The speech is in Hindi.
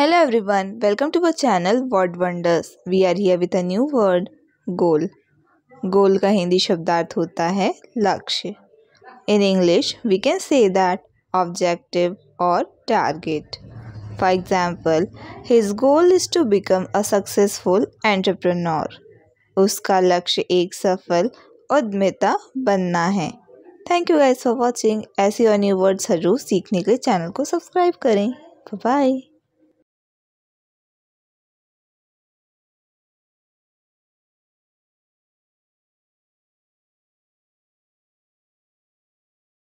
hello everyone welcome to our channel word wonders we are here with a new word goal goal का हिंदी शब्दार्थ होता है लक्ष्य in English we can say that objective और target for example his goal is to become a successful entrepreneur उसका लक्ष्य एक सफल उद्यमिता बनना है thank you guys for watching ऐसी और न्यू वर्ड्स जरूर सीखने के लिए चैनल को सब्सक्राइब करें बाय